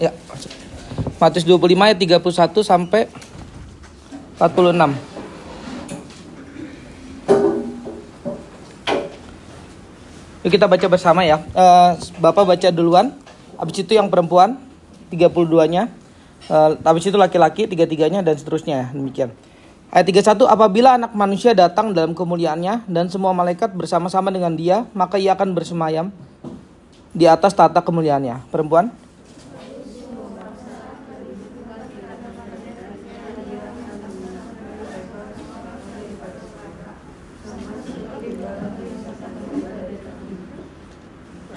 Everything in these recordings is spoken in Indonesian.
ya Matius 25 ayat 31 sampai 46 Yuk kita baca bersama ya eh, Bapak baca duluan Habis itu yang perempuan 32-nya uh, eh, Habis itu laki-laki 33-nya dan seterusnya ya. Demikian Ayat 31, apabila anak manusia datang dalam kemuliaannya dan semua malaikat bersama-sama dengan dia, maka ia akan bersemayam di atas tata kemuliaannya. Perempuan?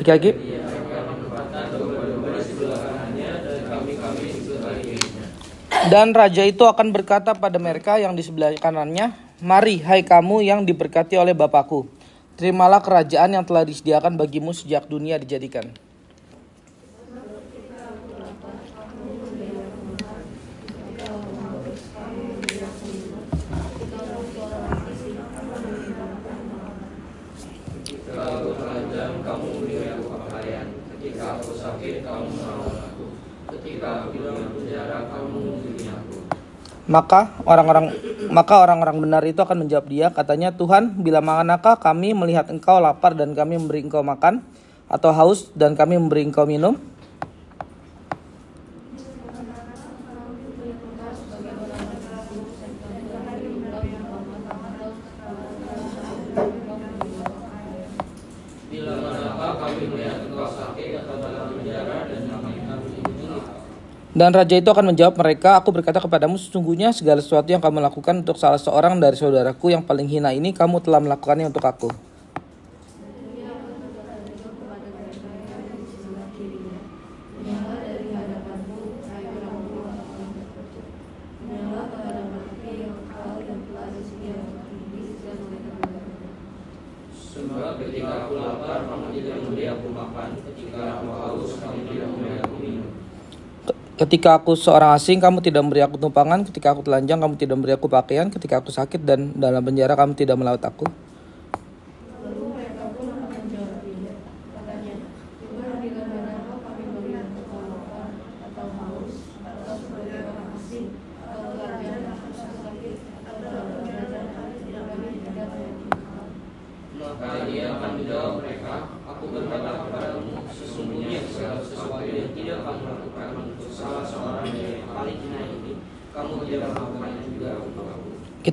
Tiga lagi. Dan raja itu akan berkata pada mereka yang di sebelah kanannya, Mari, hai kamu yang diberkati oleh Bapakku. Terimalah kerajaan yang telah disediakan bagimu sejak dunia dijadikan. aku sakit, kamu Ketika aku penjara, kamu Maka orang-orang maka orang-orang benar itu akan menjawab dia katanya Tuhan bila manakah kami melihat engkau lapar dan kami memberi engkau makan atau haus dan kami memberi engkau minum Dan raja itu akan menjawab mereka, aku berkata kepadamu sesungguhnya segala sesuatu yang kamu lakukan untuk salah seorang dari saudaraku yang paling hina ini kamu telah melakukannya untuk aku. Ketika aku seorang asing, kamu tidak memberi aku tumpangan. Ketika aku telanjang, kamu tidak memberi aku pakaian. Ketika aku sakit dan dalam penjara, kamu tidak melaut aku.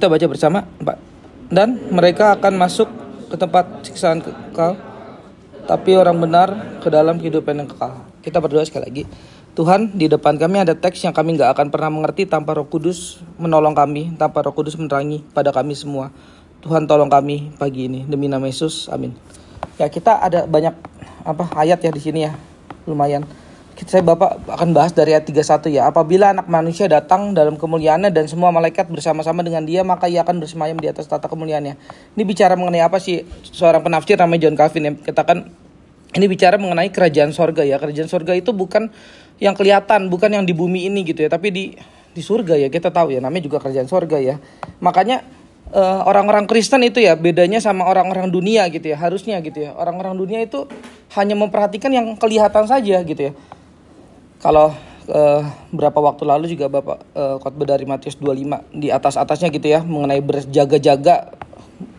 Kita baca bersama, Pak. Dan mereka akan masuk ke tempat siksaan kekal, tapi orang benar ke dalam kehidupan yang kekal. Kita berdoa sekali lagi. Tuhan, di depan kami ada teks yang kami nggak akan pernah mengerti tanpa Roh Kudus menolong kami, tanpa Roh Kudus menerangi pada kami semua. Tuhan tolong kami pagi ini demi nama Yesus. Amin. Ya, kita ada banyak apa ayat ya di sini ya. Lumayan saya Bapak akan bahas dari ayat 31 ya. Apabila anak manusia datang dalam kemuliaannya dan semua malaikat bersama-sama dengan dia, maka ia akan bersemayam di atas tata kemuliaannya. Ini bicara mengenai apa sih seorang penafsir namanya John Calvin yang katakan ini bicara mengenai kerajaan sorga ya. Kerajaan sorga itu bukan yang kelihatan, bukan yang di bumi ini gitu ya, tapi di di surga ya kita tahu ya namanya juga kerajaan sorga ya. Makanya uh, eh, orang -orang Kristen itu ya bedanya sama orang-orang dunia gitu ya harusnya gitu ya orang-orang dunia itu hanya memperhatikan yang kelihatan saja gitu ya kalau uh, berapa waktu lalu juga Bapak uh, khotbah dari Matius 25 di atas-atasnya gitu ya mengenai berjaga-jaga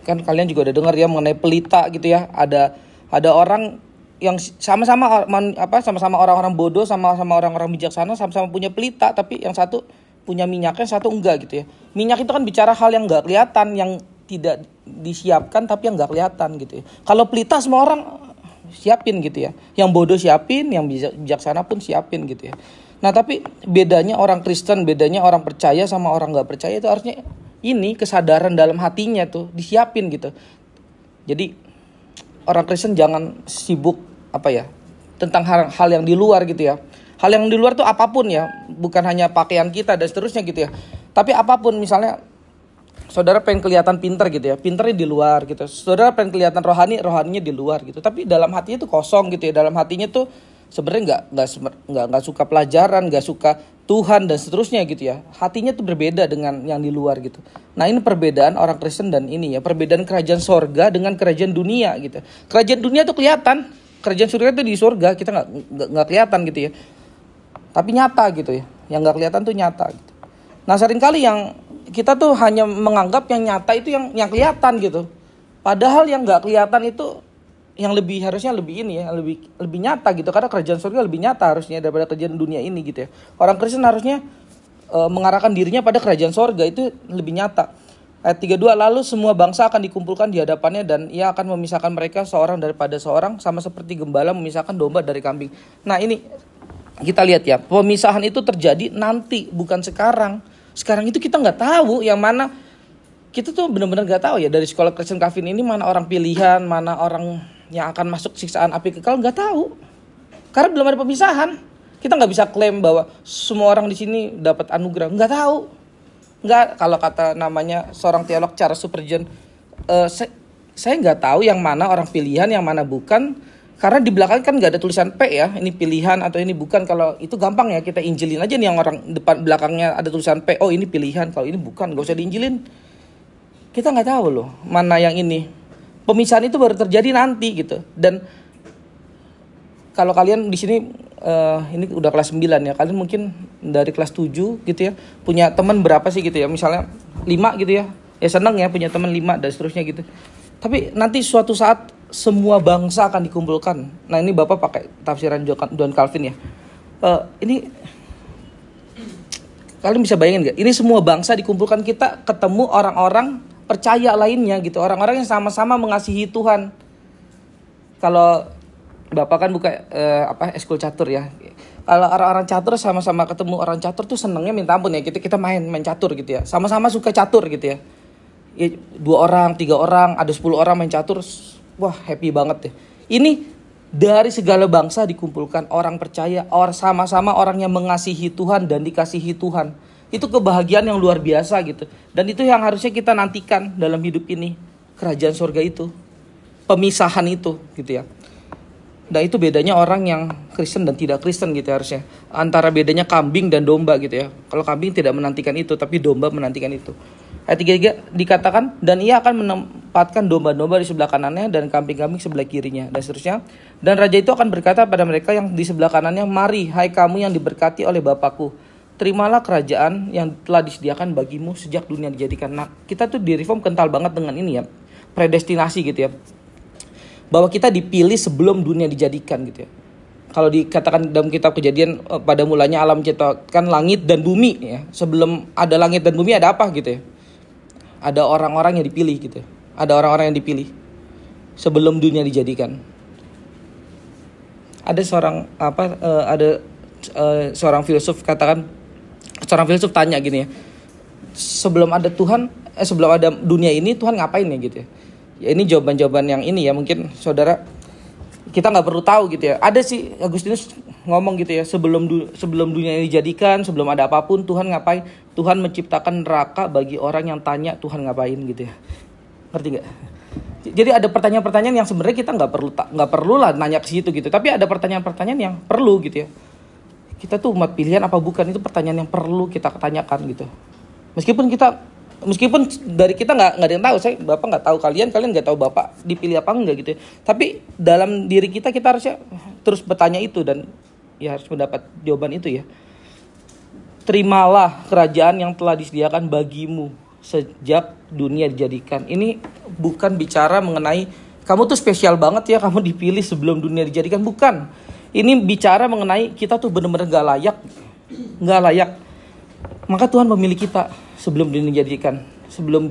kan kalian juga udah dengar ya mengenai pelita gitu ya ada ada orang yang sama-sama apa sama-sama orang-orang bodoh sama-sama orang-orang bijaksana sama-sama punya pelita tapi yang satu punya minyaknya satu enggak gitu ya minyak itu kan bicara hal yang nggak kelihatan yang tidak disiapkan tapi yang nggak kelihatan gitu ya kalau pelita semua orang siapin gitu ya. Yang bodoh siapin, yang bijaksana pun siapin gitu ya. Nah tapi bedanya orang Kristen, bedanya orang percaya sama orang gak percaya itu harusnya ini kesadaran dalam hatinya tuh disiapin gitu. Jadi orang Kristen jangan sibuk apa ya tentang hal, hal yang di luar gitu ya. Hal yang di luar tuh apapun ya, bukan hanya pakaian kita dan seterusnya gitu ya. Tapi apapun misalnya saudara pengen kelihatan pinter gitu ya pinternya di luar gitu saudara pengen kelihatan rohani rohaninya di luar gitu tapi dalam hatinya tuh kosong gitu ya dalam hatinya tuh sebenarnya nggak nggak nggak suka pelajaran nggak suka Tuhan dan seterusnya gitu ya hatinya tuh berbeda dengan yang di luar gitu nah ini perbedaan orang Kristen dan ini ya perbedaan kerajaan sorga dengan kerajaan dunia gitu kerajaan dunia tuh kelihatan kerajaan surga itu di surga kita nggak nggak kelihatan gitu ya tapi nyata gitu ya yang nggak kelihatan tuh nyata gitu. nah seringkali yang kita tuh hanya menganggap yang nyata itu yang yang kelihatan gitu. Padahal yang nggak kelihatan itu yang lebih harusnya lebih ini ya, lebih lebih nyata gitu karena kerajaan surga lebih nyata harusnya daripada kerjaan dunia ini gitu ya. Orang Kristen harusnya e, mengarahkan dirinya pada kerajaan surga itu lebih nyata. Ayat 32 lalu semua bangsa akan dikumpulkan di hadapannya dan ia akan memisahkan mereka seorang daripada seorang sama seperti gembala memisahkan domba dari kambing. Nah, ini kita lihat ya, pemisahan itu terjadi nanti bukan sekarang sekarang itu kita nggak tahu yang mana kita tuh benar-benar nggak tahu ya dari sekolah Kristen Kafir ini mana orang pilihan, mana orang yang akan masuk siksaan api kekal nggak tahu. Karena belum ada pemisahan. Kita nggak bisa klaim bahwa semua orang di sini dapat anugerah. Nggak tahu. Nggak kalau kata namanya seorang teolog cara Spurgeon, uh, saya nggak tahu yang mana orang pilihan, yang mana bukan karena di belakang kan nggak ada tulisan P ya ini pilihan atau ini bukan kalau itu gampang ya kita injilin aja nih yang orang depan belakangnya ada tulisan P oh ini pilihan kalau ini bukan nggak usah diinjilin kita nggak tahu loh mana yang ini pemisahan itu baru terjadi nanti gitu dan kalau kalian di sini uh, ini udah kelas 9 ya kalian mungkin dari kelas 7 gitu ya punya teman berapa sih gitu ya misalnya 5 gitu ya ya seneng ya punya teman 5 dan seterusnya gitu tapi nanti suatu saat semua bangsa akan dikumpulkan. Nah ini bapak pakai tafsiran John Calvin ya. Uh, ini kalian bisa bayangin gak? Ini semua bangsa dikumpulkan kita ketemu orang-orang percaya lainnya gitu, orang-orang yang sama-sama mengasihi Tuhan. Kalau bapak kan buka uh, apa eskul catur ya. Kalau orang-orang catur sama-sama ketemu orang catur tuh senengnya minta ampun ya. Kita kita main main catur gitu ya. Sama-sama suka catur gitu ya. ya dua orang, tiga orang, ada sepuluh orang main catur wah happy banget deh. Ini dari segala bangsa dikumpulkan orang percaya, orang sama-sama orang yang mengasihi Tuhan dan dikasihi Tuhan. Itu kebahagiaan yang luar biasa gitu. Dan itu yang harusnya kita nantikan dalam hidup ini. Kerajaan surga itu. Pemisahan itu gitu ya. Nah itu bedanya orang yang Kristen dan tidak Kristen gitu ya harusnya. Antara bedanya kambing dan domba gitu ya. Kalau kambing tidak menantikan itu, tapi domba menantikan itu. Eh, Ayat 33 dikatakan dan ia akan menempatkan domba-domba di sebelah kanannya dan kambing-kambing sebelah kirinya dan seterusnya. Dan raja itu akan berkata pada mereka yang di sebelah kanannya, "Mari hai kamu yang diberkati oleh Bapakku, terimalah kerajaan yang telah disediakan bagimu sejak dunia dijadikan." Nah, kita tuh di reform kental banget dengan ini ya. Predestinasi gitu ya. Bahwa kita dipilih sebelum dunia dijadikan gitu ya. Kalau dikatakan dalam kitab kejadian eh, pada mulanya alam menciptakan langit dan bumi ya. Sebelum ada langit dan bumi ada apa gitu ya ada orang-orang yang dipilih gitu ya. ada orang-orang yang dipilih sebelum dunia dijadikan ada seorang apa uh, ada uh, seorang filsuf katakan seorang filsuf tanya gini ya sebelum ada Tuhan eh sebelum ada dunia ini Tuhan ngapain ya gitu ya, ya ini jawaban-jawaban yang ini ya mungkin saudara kita nggak perlu tahu gitu ya ada sih Agustinus ngomong gitu ya sebelum du sebelum dunia ini dijadikan sebelum ada apapun Tuhan ngapain Tuhan menciptakan neraka bagi orang yang tanya Tuhan ngapain gitu ya ngerti nggak jadi ada pertanyaan-pertanyaan yang sebenarnya kita nggak perlu nggak perlu lah nanya ke situ gitu tapi ada pertanyaan-pertanyaan yang perlu gitu ya kita tuh umat pilihan apa bukan itu pertanyaan yang perlu kita tanyakan gitu meskipun kita meskipun dari kita nggak nggak ada yang tahu saya bapak nggak tahu kalian kalian nggak tahu bapak dipilih apa enggak gitu ya. tapi dalam diri kita kita harusnya terus bertanya itu dan ya harus mendapat jawaban itu ya. Terimalah kerajaan yang telah disediakan bagimu sejak dunia dijadikan. Ini bukan bicara mengenai kamu tuh spesial banget ya kamu dipilih sebelum dunia dijadikan bukan. Ini bicara mengenai kita tuh benar-benar gak layak, gak layak. Maka Tuhan memilih kita sebelum dunia dijadikan, sebelum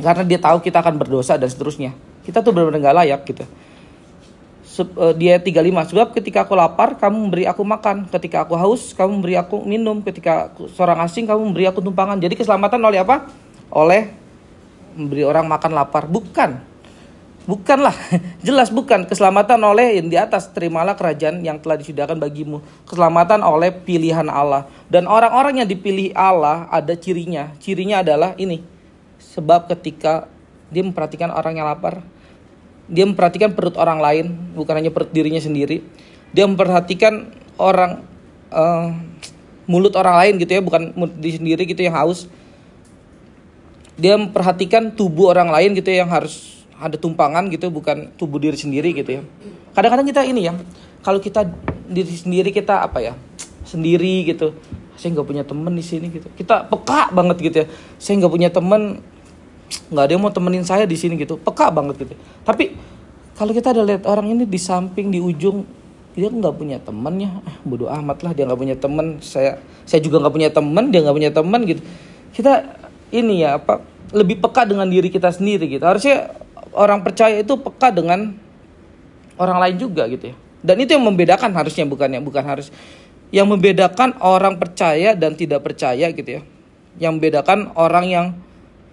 karena dia tahu kita akan berdosa dan seterusnya. Kita tuh benar-benar gak layak gitu. Eh, dia 35 sebab ketika aku lapar kamu memberi aku makan ketika aku haus kamu memberi aku minum ketika aku, seorang asing kamu memberi aku tumpangan jadi keselamatan oleh apa oleh memberi orang makan lapar bukan bukanlah jelas bukan keselamatan oleh yang di atas terimalah kerajaan yang telah disediakan bagimu keselamatan oleh pilihan Allah dan orang-orang yang dipilih Allah ada cirinya cirinya adalah ini sebab ketika dia memperhatikan orang yang lapar dia memperhatikan perut orang lain bukan hanya perut dirinya sendiri dia memperhatikan orang uh, mulut orang lain gitu ya bukan mulut diri sendiri gitu yang haus dia memperhatikan tubuh orang lain gitu ya yang harus ada tumpangan gitu bukan tubuh diri sendiri gitu ya kadang-kadang kita ini ya kalau kita diri sendiri kita apa ya sendiri gitu saya nggak punya temen di sini gitu kita peka banget gitu ya saya nggak punya temen nggak ada yang mau temenin saya di sini gitu peka banget gitu tapi kalau kita ada lihat orang ini di samping di ujung dia nggak punya temennya ah, eh, bodo amat lah dia nggak punya temen saya saya juga nggak punya temen dia nggak punya temen gitu kita ini ya apa lebih peka dengan diri kita sendiri gitu harusnya orang percaya itu peka dengan orang lain juga gitu ya dan itu yang membedakan harusnya bukan yang bukan harus yang membedakan orang percaya dan tidak percaya gitu ya yang membedakan orang yang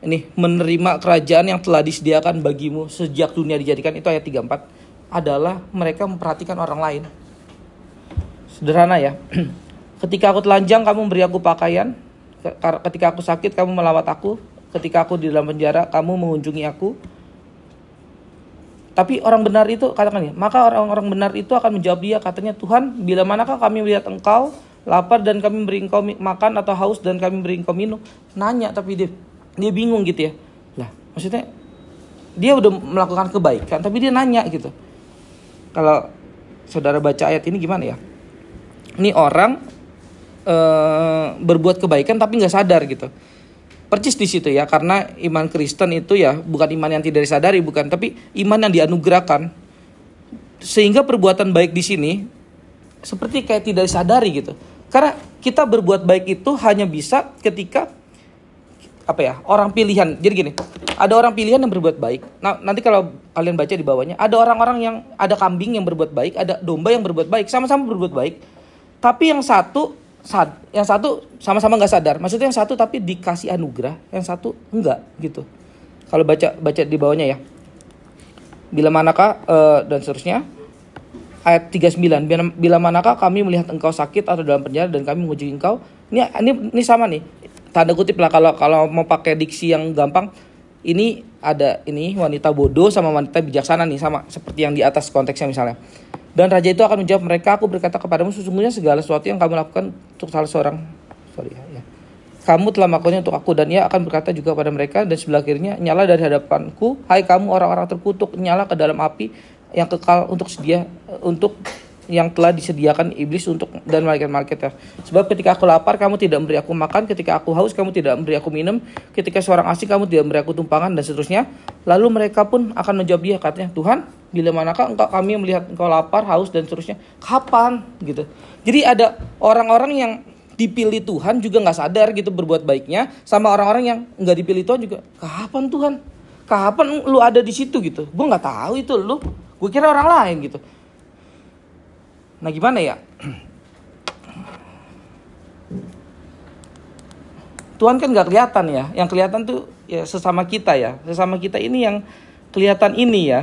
ini menerima kerajaan yang telah disediakan bagimu sejak dunia dijadikan itu ayat 34 adalah mereka memperhatikan orang lain. Sederhana ya. Ketika aku telanjang kamu memberi aku pakaian, ketika aku sakit kamu melawat aku, ketika aku di dalam penjara kamu mengunjungi aku. Tapi orang benar itu katakan ya, maka orang-orang benar itu akan menjawab dia katanya Tuhan, bila manakah kami melihat engkau lapar dan kami beri engkau makan atau haus dan kami beri engkau minum? Nanya tapi dia dia bingung gitu ya lah maksudnya dia udah melakukan kebaikan tapi dia nanya gitu kalau saudara baca ayat ini gimana ya ini orang e, berbuat kebaikan tapi nggak sadar gitu percis di situ ya karena iman Kristen itu ya bukan iman yang tidak disadari bukan tapi iman yang dianugerahkan sehingga perbuatan baik di sini seperti kayak tidak disadari gitu karena kita berbuat baik itu hanya bisa ketika apa ya orang pilihan jadi gini ada orang pilihan yang berbuat baik nah nanti kalau kalian baca di bawahnya ada orang-orang yang ada kambing yang berbuat baik ada domba yang berbuat baik sama-sama berbuat baik tapi yang satu sad, yang satu sama-sama nggak sadar maksudnya yang satu tapi dikasih anugerah yang satu enggak gitu kalau baca baca di bawahnya ya bila manakah uh, dan seterusnya ayat 39 bila, bila manakah kami melihat engkau sakit atau dalam penjara dan kami mengunjungi engkau ini ini, ini sama nih tanda kutip lah kalau kalau mau pakai diksi yang gampang ini ada ini wanita bodoh sama wanita bijaksana nih sama seperti yang di atas konteksnya misalnya dan raja itu akan menjawab mereka aku berkata kepadamu sesungguhnya segala sesuatu yang kamu lakukan untuk salah seorang sorry ya, ya kamu telah melakukannya untuk aku dan ia akan berkata juga pada mereka dan sebelah kirinya nyala dari hadapanku hai kamu orang-orang terkutuk nyala ke dalam api yang kekal untuk sedia untuk yang telah disediakan iblis untuk dan malaikat ya. Sebab ketika aku lapar, kamu tidak memberi aku makan. Ketika aku haus, kamu tidak memberi aku minum. Ketika seorang asing, kamu tidak memberi aku tumpangan dan seterusnya. Lalu mereka pun akan menjawab dia katanya, Tuhan, bila manakah engkau kami melihat engkau lapar, haus dan seterusnya? Kapan? Gitu. Jadi ada orang-orang yang dipilih Tuhan juga nggak sadar gitu berbuat baiknya sama orang-orang yang nggak dipilih Tuhan juga kapan Tuhan kapan lu ada di situ gitu gue nggak tahu itu lu gue kira orang lain gitu Nah gimana ya? Tuhan kan nggak kelihatan ya. Yang kelihatan tuh ya sesama kita ya. Sesama kita ini yang kelihatan ini ya.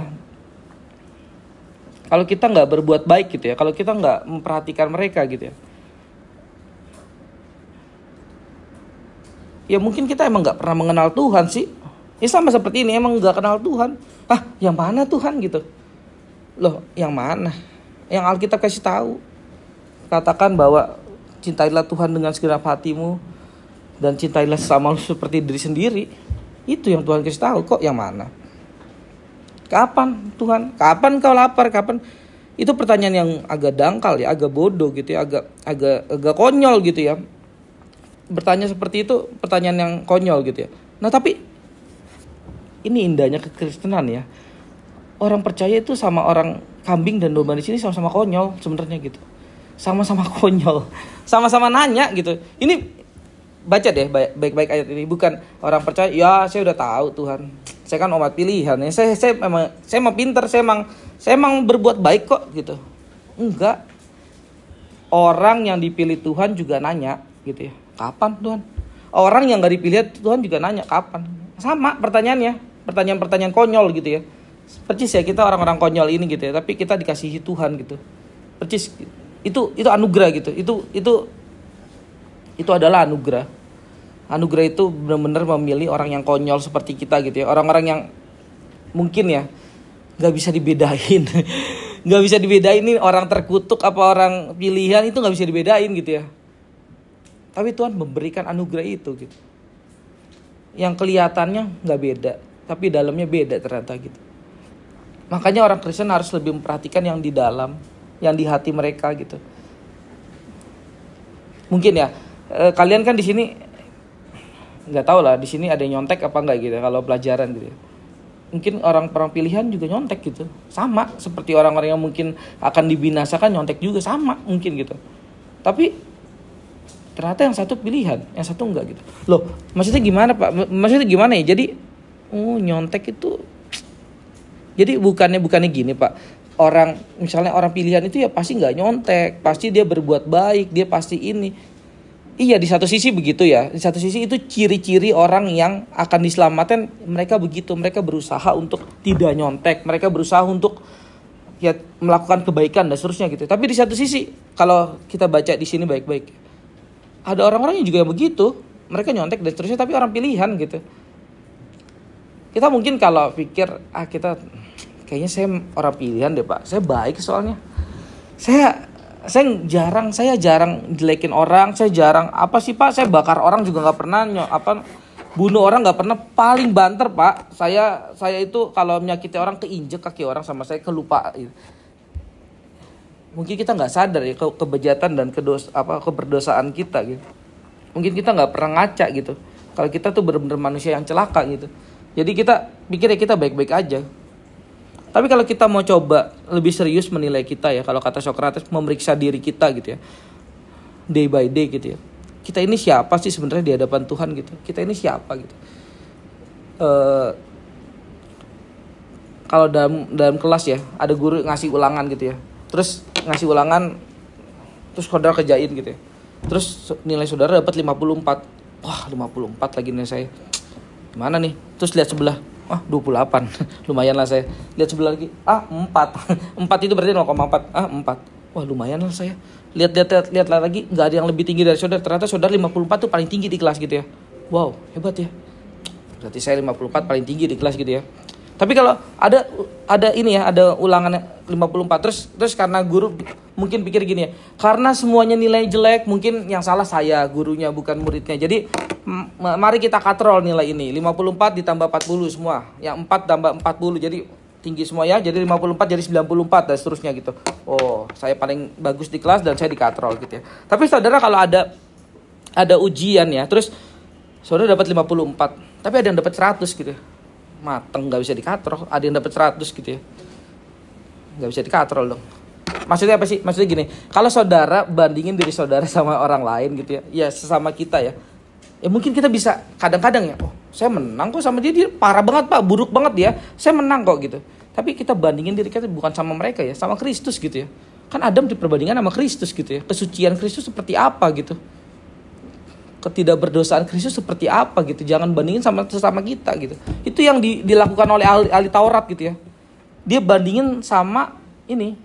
Kalau kita nggak berbuat baik gitu ya. Kalau kita nggak memperhatikan mereka gitu ya. Ya mungkin kita emang nggak pernah mengenal Tuhan sih. Ini ya, sama seperti ini emang nggak kenal Tuhan. Ah, yang mana Tuhan gitu? Loh, yang mana? yang Alkitab kasih tahu. Katakan bahwa cintailah Tuhan dengan segenap hatimu dan cintailah sesama seperti diri sendiri. Itu yang Tuhan kasih tahu kok yang mana? Kapan Tuhan? Kapan kau lapar? Kapan? Itu pertanyaan yang agak dangkal ya, agak bodoh gitu ya, agak agak agak konyol gitu ya. Bertanya seperti itu pertanyaan yang konyol gitu ya. Nah, tapi ini indahnya kekristenan ya. Orang percaya itu sama orang kambing dan domba di sini sama-sama konyol sebenarnya gitu sama-sama konyol sama-sama nanya gitu ini baca deh baik-baik ayat ini bukan orang percaya ya saya udah tahu Tuhan saya kan umat pilihan ya saya saya memang, saya emang pinter saya emang saya emang berbuat baik kok gitu enggak orang yang dipilih Tuhan juga nanya gitu ya kapan Tuhan orang yang nggak dipilih Tuhan juga nanya kapan sama pertanyaannya pertanyaan-pertanyaan konyol gitu ya percis ya kita orang-orang konyol ini gitu ya tapi kita dikasihi Tuhan gitu percis itu itu anugerah gitu itu itu itu adalah anugerah anugerah itu benar-benar memilih orang yang konyol seperti kita gitu ya orang-orang yang mungkin ya nggak bisa dibedain nggak bisa dibedain nih orang terkutuk apa orang pilihan itu nggak bisa dibedain gitu ya tapi Tuhan memberikan anugerah itu gitu yang kelihatannya nggak beda tapi dalamnya beda ternyata gitu Makanya orang Kristen harus lebih memperhatikan yang di dalam, yang di hati mereka gitu. Mungkin ya, eh, kalian kan di sini nggak tahu lah di sini ada yang nyontek apa nggak gitu kalau pelajaran gitu ya mungkin orang perang pilihan juga nyontek gitu sama seperti orang-orang yang mungkin akan dibinasakan nyontek juga sama mungkin gitu tapi ternyata yang satu pilihan yang satu enggak gitu loh maksudnya gimana pak maksudnya gimana ya jadi oh nyontek itu jadi bukannya bukannya gini pak, orang misalnya orang pilihan itu ya pasti nggak nyontek, pasti dia berbuat baik, dia pasti ini. Iya di satu sisi begitu ya, di satu sisi itu ciri-ciri orang yang akan diselamatkan mereka begitu, mereka berusaha untuk tidak nyontek, mereka berusaha untuk ya melakukan kebaikan dan seterusnya gitu. Tapi di satu sisi kalau kita baca di sini baik-baik, ada orang-orang yang juga yang begitu, mereka nyontek dan seterusnya tapi orang pilihan gitu kita mungkin kalau pikir ah kita kayaknya saya orang pilihan deh pak saya baik soalnya saya saya jarang saya jarang jelekin orang saya jarang apa sih pak saya bakar orang juga nggak pernah nyok apa bunuh orang nggak pernah paling banter pak saya saya itu kalau menyakiti orang keinjek kaki orang sama saya kelupa mungkin kita nggak sadar ya ke kebejatan dan kedos apa keberdosaan kita gitu mungkin kita nggak pernah ngaca gitu kalau kita tuh bener-bener manusia yang celaka gitu jadi kita pikirnya kita baik-baik aja tapi kalau kita mau coba lebih serius menilai kita ya, kalau kata Socrates memeriksa diri kita gitu ya, day by day gitu ya. Kita ini siapa sih sebenarnya di hadapan Tuhan gitu? Kita ini siapa gitu? Uh, kalau dalam dalam kelas ya, ada guru ngasih ulangan gitu ya. Terus ngasih ulangan, terus saudara kerjain gitu ya. Terus nilai saudara dapat 54. Wah, 54 lagi nilai saya. Gimana nih? Terus lihat sebelah, ah 28 lumayan lah saya lihat sebelah lagi ah 4 4 itu berarti 0,4 ah 4 wah lumayan lah saya lihat lihat lihat, lihat lagi nggak ada yang lebih tinggi dari saudara ternyata saudara 54 tuh paling tinggi di kelas gitu ya wow hebat ya berarti saya 54 paling tinggi di kelas gitu ya tapi kalau ada ada ini ya, ada ulangan 54 terus terus karena guru mungkin pikir gini ya. Karena semuanya nilai jelek, mungkin yang salah saya gurunya bukan muridnya. Jadi mari kita katrol nilai ini. 54 ditambah 40 semua. Yang 4 tambah 40 jadi tinggi semua ya. Jadi 54 jadi 94 dan seterusnya gitu. Oh, saya paling bagus di kelas dan saya dikatrol gitu ya. Tapi saudara kalau ada ada ujian ya, terus saudara dapat 54, tapi ada yang dapat 100 gitu ya mateng nggak bisa dikatrol ada yang dapat 100 gitu ya nggak bisa dikatrol dong maksudnya apa sih maksudnya gini kalau saudara bandingin diri saudara sama orang lain gitu ya ya sesama kita ya ya mungkin kita bisa kadang-kadang ya oh saya menang kok sama dia dia parah banget pak buruk banget dia saya menang kok gitu tapi kita bandingin diri kita bukan sama mereka ya sama Kristus gitu ya kan Adam diperbandingkan sama Kristus gitu ya kesucian Kristus seperti apa gitu ketidakberdosaan Kristus seperti apa gitu. Jangan bandingin sama sesama kita gitu. Itu yang di, dilakukan oleh ahli, ahli Taurat gitu ya. Dia bandingin sama ini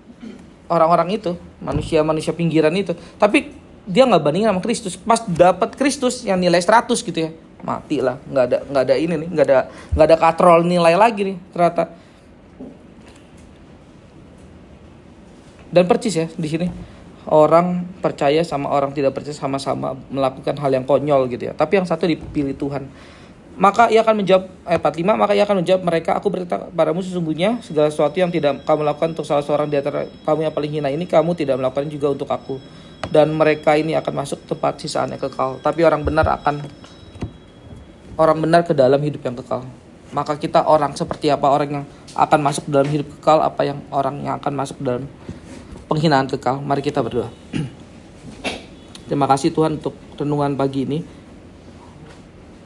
orang-orang itu, manusia-manusia pinggiran itu. Tapi dia nggak bandingin sama Kristus. Pas dapat Kristus yang nilai 100 gitu ya. Mati lah, nggak ada nggak ada ini nih, nggak ada nggak ada katrol nilai lagi nih ternyata. Dan percis ya di sini orang percaya sama orang tidak percaya sama-sama melakukan hal yang konyol gitu ya. Tapi yang satu dipilih Tuhan. Maka ia akan menjawab ayat 45, maka ia akan menjawab mereka, aku berkata padamu sesungguhnya segala sesuatu yang tidak kamu lakukan untuk salah seorang di antara kamu yang paling hina ini kamu tidak melakukan juga untuk aku. Dan mereka ini akan masuk tempat sisaannya kekal. Tapi orang benar akan orang benar ke dalam hidup yang kekal. Maka kita orang seperti apa orang yang akan masuk dalam hidup kekal, apa yang orang yang akan masuk dalam penghinaan kekal. Mari kita berdoa. Terima kasih Tuhan untuk renungan pagi ini.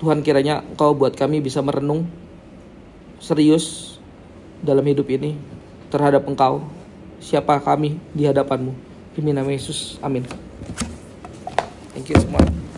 Tuhan kiranya Engkau buat kami bisa merenung serius dalam hidup ini terhadap Engkau. Siapa kami di hadapanmu. Demi nama Yesus. Amin. Thank you semua.